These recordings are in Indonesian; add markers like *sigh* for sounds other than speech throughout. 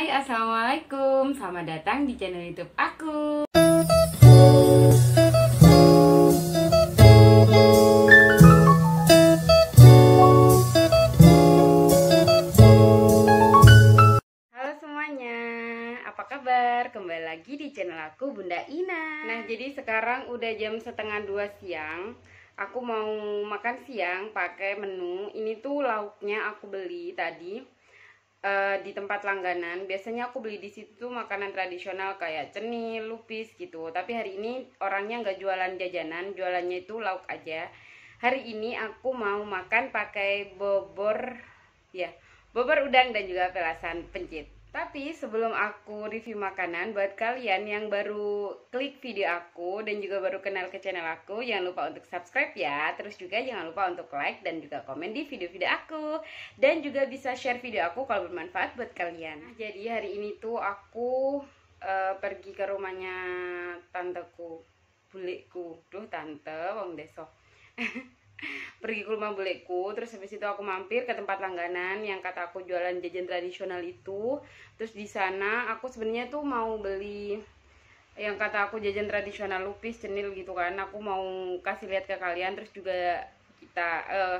Hai, Assalamualaikum Selamat datang di channel youtube aku Halo semuanya, apa kabar? Kembali lagi di channel aku Bunda Ina Nah, jadi sekarang udah jam setengah dua siang Aku mau makan siang pakai menu Ini tuh lauknya aku beli tadi Eh, di tempat langganan biasanya aku beli di situ makanan tradisional kayak cenil, lupis gitu. Tapi hari ini orangnya nggak jualan jajanan, jualannya itu lauk aja. Hari ini aku mau makan pakai bobor ya, bobor udang dan juga pelasan pencit. Tapi sebelum aku review makanan, buat kalian yang baru klik video aku dan juga baru kenal ke channel aku, jangan lupa untuk subscribe ya. Terus juga jangan lupa untuk like dan juga komen di video-video aku. Dan juga bisa share video aku kalau bermanfaat buat kalian. Nah, jadi hari ini tuh aku uh, pergi ke rumahnya tanteku, bulikku. Duh, tante wong deso. *laughs* pergi ke rumah beliku terus habis itu aku mampir ke tempat langganan yang kata aku jualan jajan tradisional itu terus di sana aku sebenarnya tuh mau beli yang kata aku jajan tradisional lupis cenil gitu kan aku mau kasih lihat ke kalian terus juga kita uh,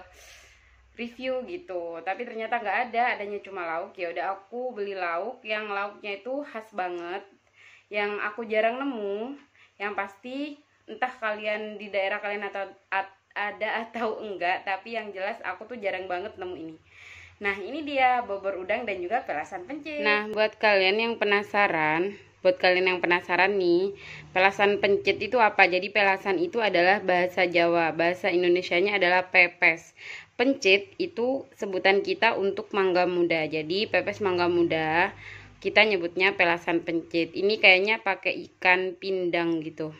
review gitu tapi ternyata nggak ada adanya cuma lauk ya udah aku beli lauk yang lauknya itu khas banget yang aku jarang nemu yang pasti entah kalian di daerah kalian atau atau ada atau enggak tapi yang jelas aku tuh jarang banget nemu ini nah ini dia bobor udang dan juga pelasan pencit nah buat kalian yang penasaran buat kalian yang penasaran nih pelasan pencit itu apa jadi pelasan itu adalah bahasa Jawa bahasa indonesia nya adalah pepes pencit itu sebutan kita untuk mangga muda jadi pepes mangga muda kita nyebutnya pelasan pencit ini kayaknya pakai ikan pindang gitu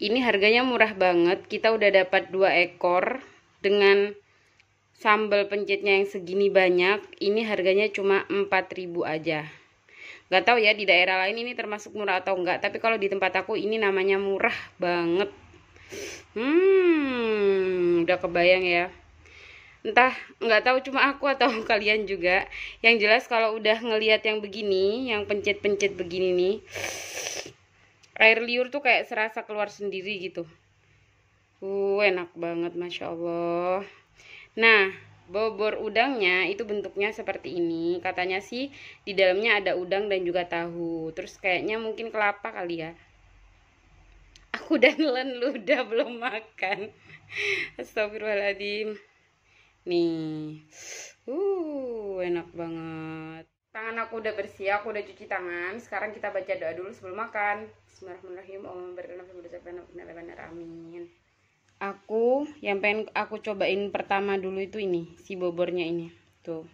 ini harganya murah banget kita udah dapat dua ekor dengan sambal pencetnya yang segini banyak ini harganya cuma 4000 aja nggak tahu ya di daerah lain ini termasuk murah atau enggak tapi kalau di tempat aku ini namanya murah banget hmm udah kebayang ya entah nggak tahu cuma aku atau *laughs* kalian juga yang jelas kalau udah ngelihat yang begini yang pencet-pencet begini nih air liur tuh kayak serasa keluar sendiri gitu uh enak banget masya allah nah bobor udangnya itu bentuknya seperti ini katanya sih di dalamnya ada udang dan juga tahu terus kayaknya mungkin kelapa kali ya aku dan Len udah belum makan astagfirullahaladzim nih uh enak banget tangan aku udah bersih aku udah cuci tangan sekarang kita baca doa dulu sebelum makan Bismillahirrahmanirrahim. Allahumma barik lana fi rizqina amin. Aku yang pengen aku cobain pertama dulu itu ini, si bobornya ini. Tuh.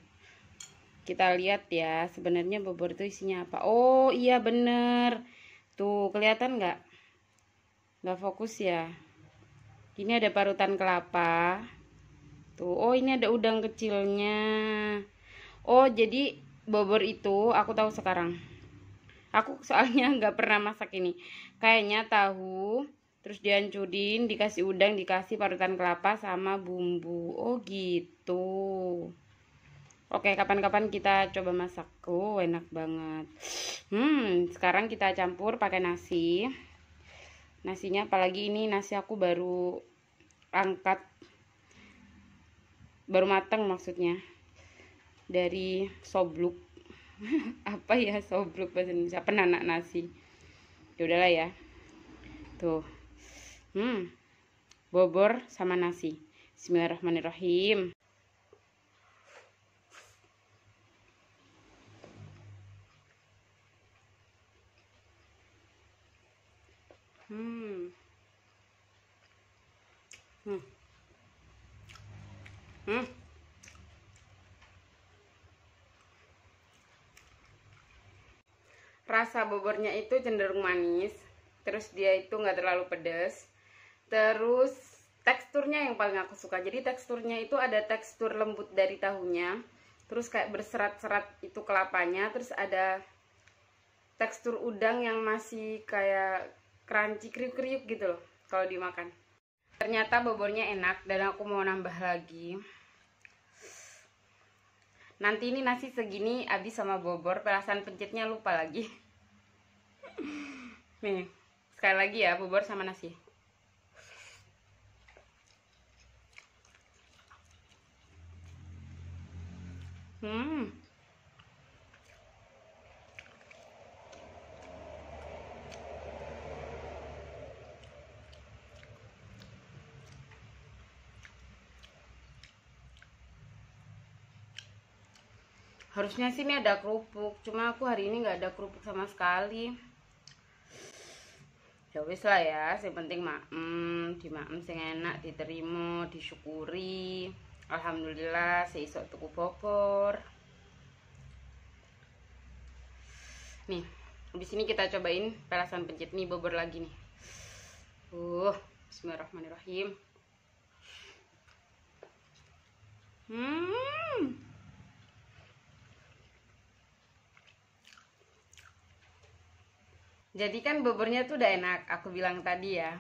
Kita lihat ya, sebenarnya bobor itu isinya apa. Oh, iya bener. Tuh, kelihatan nggak? Nggak fokus ya. Ini ada parutan kelapa. Tuh, oh ini ada udang kecilnya. Oh, jadi bobor itu aku tahu sekarang aku soalnya *laughs* nggak pernah masak ini kayaknya tahu terus dihancurin dikasih udang dikasih parutan kelapa sama bumbu oh gitu oke kapan-kapan kita coba masak oh enak banget hmm sekarang kita campur pakai nasi nasinya apalagi ini nasi aku baru angkat baru mateng maksudnya dari sobluk *laughs* apa ya sobruk bahasa Indonesia penanak nasi ya udahlah ya tuh hmm bobor sama nasi Bismillahirrahmanirrahim hmm hmm hmm rasa bobornya itu cenderung manis terus dia itu nggak terlalu pedas terus teksturnya yang paling aku suka jadi teksturnya itu ada tekstur lembut dari tahunya terus kayak berserat-serat itu kelapanya terus ada tekstur udang yang masih kayak crunchy kriuk-kriuk gitu loh kalau dimakan ternyata bobornya enak dan aku mau nambah lagi nanti ini nasi segini habis sama bobor perasaan pencetnya lupa lagi *laughs* nih sekali lagi ya bobor sama nasi hmm harusnya sih ini ada kerupuk cuma aku hari ini nggak ada kerupuk sama sekali ya wis lah ya yang penting di makem sing enak diterima disyukuri alhamdulillah seisok tuku bogor nih habis ini kita cobain perasan pencit mie bobor lagi nih uh bismillahirrahmanirrahim hmm Jadi kan bebernya tuh udah enak, aku bilang tadi ya.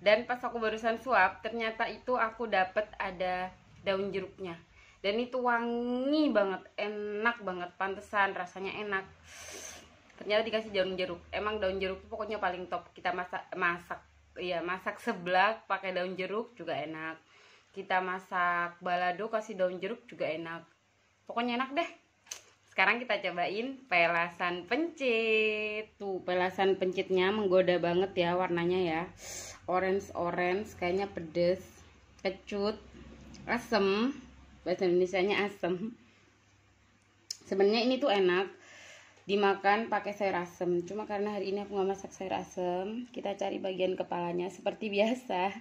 Dan pas aku barusan suap, ternyata itu aku dapet ada daun jeruknya. Dan itu wangi banget, enak banget, pantesan rasanya enak. Ternyata dikasih daun jeruk. Emang daun jeruk pokoknya paling top. Kita masak masak iya, masak seblak pakai daun jeruk juga enak. Kita masak balado kasih daun jeruk juga enak. Pokoknya enak deh sekarang kita cobain pelasan pencit tuh pelasan pencitnya menggoda banget ya warnanya ya orange orange kayaknya pedes kecut asem bahasa Indonesia nya asem sebenarnya ini tuh enak dimakan pakai sayur asem cuma karena hari ini aku nggak masak sayur asem kita cari bagian kepalanya seperti biasa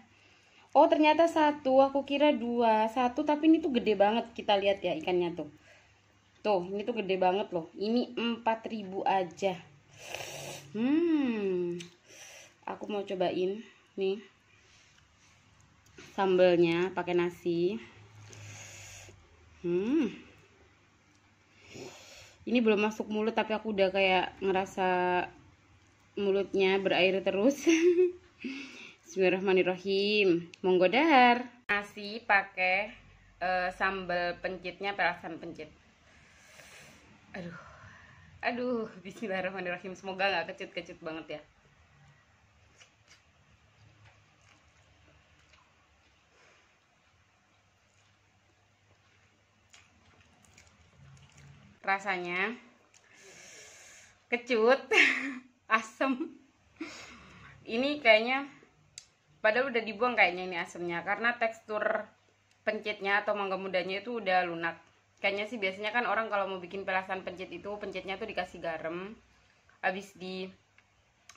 oh ternyata satu aku kira dua satu tapi ini tuh gede banget kita lihat ya ikannya tuh Tuh, ini tuh gede banget loh. Ini 4000 aja. Hmm. Aku mau cobain nih. Sambelnya pakai nasi. Hmm. Ini belum masuk mulut tapi aku udah kayak ngerasa mulutnya berair terus. *laughs* Bismillahirrahmanirrahim. Monggo dahar. Nasi pakai uh, eh, sambel pencitnya perasan pencit aduh aduh Bismillahirrahmanirrahim semoga nggak kecut-kecut banget ya rasanya kecut *laughs* asem ini kayaknya padahal udah dibuang kayaknya ini asemnya karena tekstur pencitnya atau mangga mudanya itu udah lunak kayaknya sih biasanya kan orang kalau mau bikin pelasan pencet itu pencetnya tuh dikasih garam habis di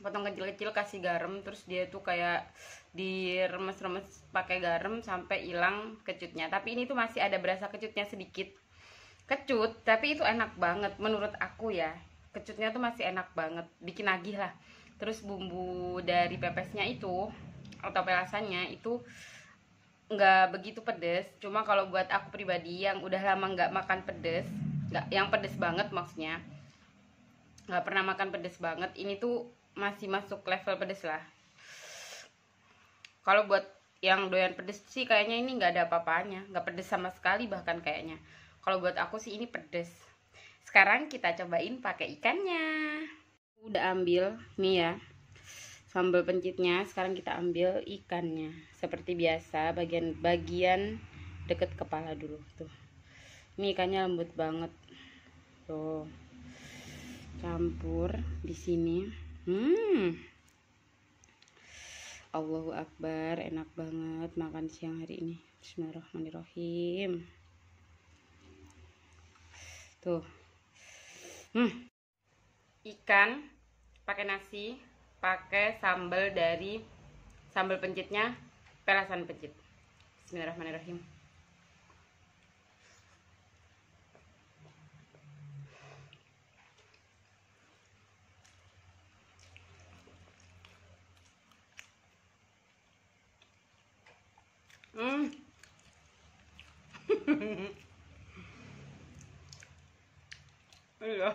potong kecil-kecil kasih garam terus dia tuh kayak diremes-remes pakai garam sampai hilang kecutnya tapi ini tuh masih ada berasa kecutnya sedikit kecut tapi itu enak banget menurut aku ya kecutnya tuh masih enak banget bikin nagih lah terus bumbu dari pepesnya itu atau pelasannya itu nggak begitu pedes cuma kalau buat aku pribadi yang udah lama nggak makan pedes nggak yang pedes banget maksudnya nggak pernah makan pedes banget ini tuh masih masuk level pedes lah kalau buat yang doyan pedes sih kayaknya ini nggak ada apa-apanya nggak pedes sama sekali bahkan kayaknya kalau buat aku sih ini pedes sekarang kita cobain pakai ikannya udah ambil nih ya sambal pencitnya sekarang kita ambil ikannya seperti biasa bagian bagian deket kepala dulu tuh ini ikannya lembut banget tuh campur di sini hmm Allahu Akbar enak banget makan siang hari ini Bismillahirrahmanirrahim tuh hmm. ikan pakai nasi pakai sambal dari sambal pencitnya perasan pencit Bismillahirrahmanirrahim Hmm. *laughs* Yeah.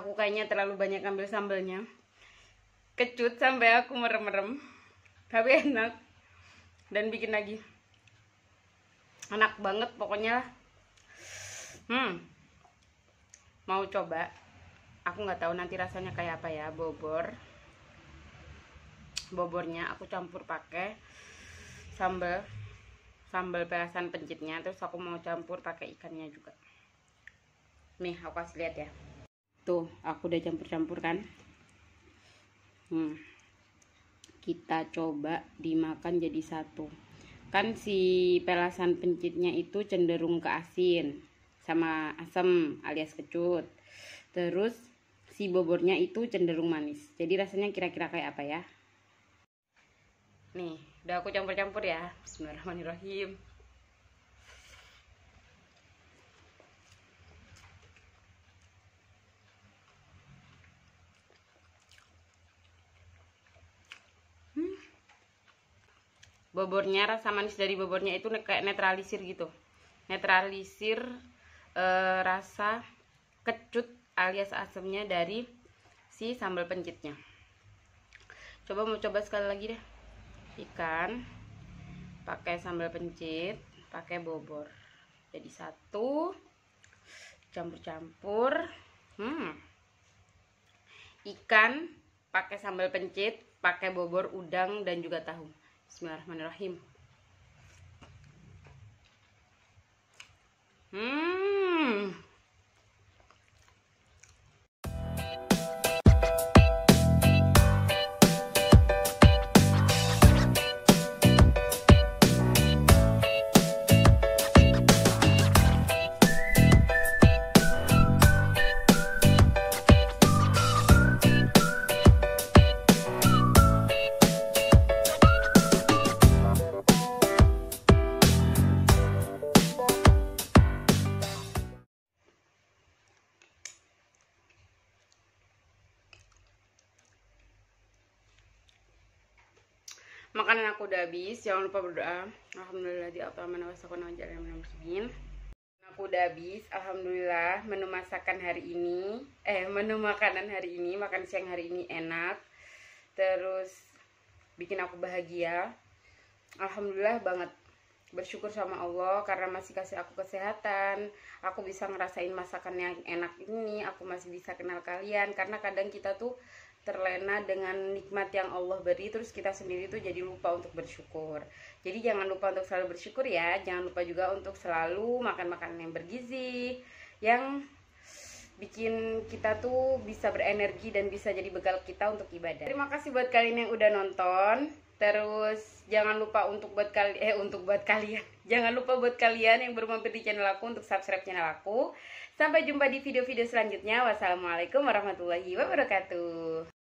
aku kayaknya terlalu banyak ambil sambelnya kecut sampai aku merem-merem tapi enak dan bikin lagi enak banget pokoknya hmm mau coba aku nggak tahu nanti rasanya kayak apa ya bobor bobornya aku campur pakai sambal sambal perasan pencitnya terus aku mau campur pakai ikannya juga nih aku kasih lihat ya tuh gitu. aku udah campur-campur kan hmm. kita coba dimakan jadi satu kan si pelasan pencitnya itu cenderung ke asin sama asam alias kecut terus si bobornya itu cenderung manis jadi rasanya kira-kira kayak apa ya nih udah aku campur-campur ya bismillahirrahmanirrahim bobornya rasa manis dari bobornya itu kayak netralisir gitu netralisir e, rasa kecut alias asamnya dari si sambal pencitnya coba mau coba sekali lagi deh ikan pakai sambal pencit pakai bobor jadi satu campur-campur hmm. ikan pakai sambal pencit pakai bobor udang dan juga tahu Bismillahirrahmanirrahim. udah habis jangan lupa berdoa alhamdulillah di mana wasakon wajar yang menampilkan aku udah habis alhamdulillah menu masakan hari ini eh menu makanan hari ini makan siang hari ini enak terus bikin aku bahagia alhamdulillah banget bersyukur sama Allah karena masih kasih aku kesehatan aku bisa ngerasain masakan yang enak ini aku masih bisa kenal kalian karena kadang kita tuh terlena dengan nikmat yang Allah beri terus kita sendiri tuh jadi lupa untuk bersyukur jadi jangan lupa untuk selalu bersyukur ya jangan lupa juga untuk selalu makan makanan yang bergizi yang bikin kita tuh bisa berenergi dan bisa jadi bekal kita untuk ibadah terima kasih buat kalian yang udah nonton terus jangan lupa untuk buat kali eh untuk buat kalian *laughs* jangan lupa buat kalian yang baru mampir di channel aku untuk subscribe channel aku Sampai jumpa di video-video selanjutnya. Wassalamualaikum warahmatullahi wabarakatuh.